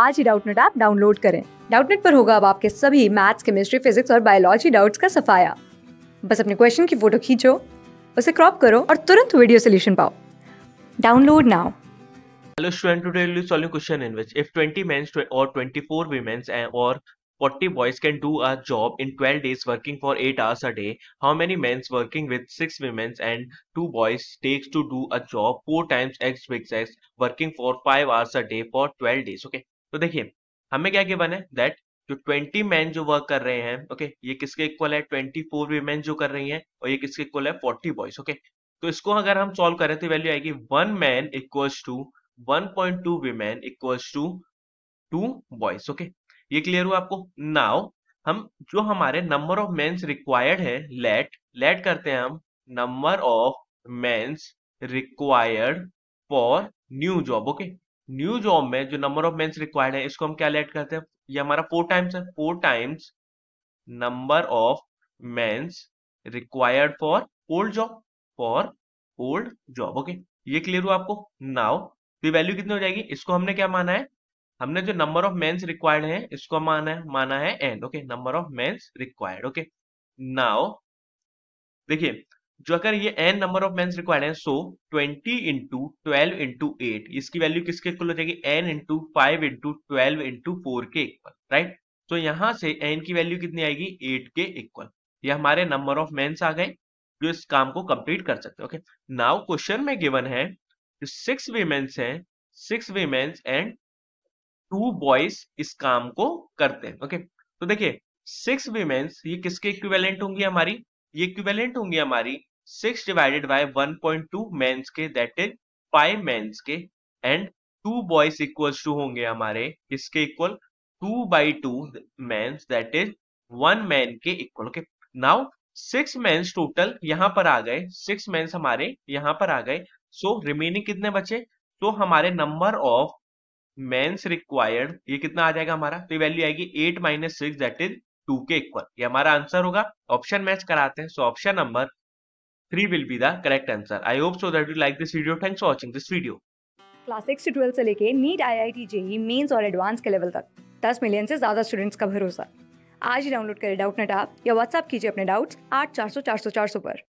आज ही Doubtnut app download करें डाउटनेट पर होगा अब आपके सभी मैथ्स केमिस्ट्री फिजिक्स और बायोलॉजी डाउट्स का सफाया बस अपने क्वेश्चन की फोटो खींचो उसे क्रॉप करो और तुरंत वीडियो सोल्यूशन पाओ download now Hello students, today we will solve a question in which if 20 men or 24 women or 40 boys can do a job in 12 days working for 8 hours a day, how many men working with 6 women and 2 boys takes to do a job 4 times x x working for 5 hours a day for 12 days, okay? तो देखिए हमें क्या given है that जो 20 man जो work कर रहे हैं ओके ये किसके इक्वल है 24 वीमेन जो कर रही हैं और ये किसके इक्वल है 40 बॉयज ओके तो इसको अगर हम सॉल्व करें तो वैल्यू आएगी one man equals to 1.2 point two women equals to two boys okay ये क्लियर हुआ आपको नाउ हम जो हमारे नंबर ऑफ मैं रिक्वायर्ड है लेट लेट करते हैं हम number of men required for new job okay new job में जो नंबर ऑफ मेंस रिक्वायर्ड है इसको हम क्या लेट करते हैं ये हमारा फोर टाइम्स है four times number of mens required for old job for old job okay ये क्लियर हुआ आपको नाउ तो वैल्यू कितनी हो जाएगी इसको हमने क्या माना है हमने जो नंबर ऑफ मेंस रिक्वायर्ड है इसको माना है माना है and okay number of mens required okay now देखिए जो अगर ये N number of mens required है so 20 into twelve into eight इसकी वैल्यू किसके इक्वल हो जाएगी N into five into twelve into four के इक्वल राइट तो यहां से एन की वैल्यू कितनी आएगी एट के इक्वल ये हमारे नंबर ऑफ मेन्स आ गए जो इस काम को कंप्लीट कर सकते ओके नाउ क्वेश्चन में गिवन है सिक्स वीमेन्स है six womens and two boys इस काम को करते हैं ओके तो देखिये सिक्स वीमेन्स ये किसके इक्विवेलेंट होंगी हमारी ये इक्विवेलेंट होंगी हमारी 6 divided by 1.2 मेंस के दैट इज फाइव मेंस के and two boys equals to होंगे हमारे किसके equal to by two men that is one man के इक्वल के नाउ सिक्स मैं टोटल यहां पर आ गए सिक्स मैंस हमारे यहाँ पर आ गए सो so, रिमेनिंग कितने बचे तो so, हमारे नंबर ऑफ मैं रिक्वायर्ड ये कितना आ जाएगा हमारा तो वैल्यू आएगी eight minus six that is two के इक्वल ये हमारा आंसर होगा ऑप्शन मैच कराते हैं so option number 3 will be the correct answer. I hope so that you like this video. Thanks for watching this video. Class six से twelfth से लेके NEET I I T JEE mains और advance के level तक 10 million से ज़्यादा students का भरोसा आज ही डाउनलोड करें डाउट नेट आप या व्हाट्सअप कीजिए अपने डाउट्स आठ चार सौ चार सौ चार सौ पर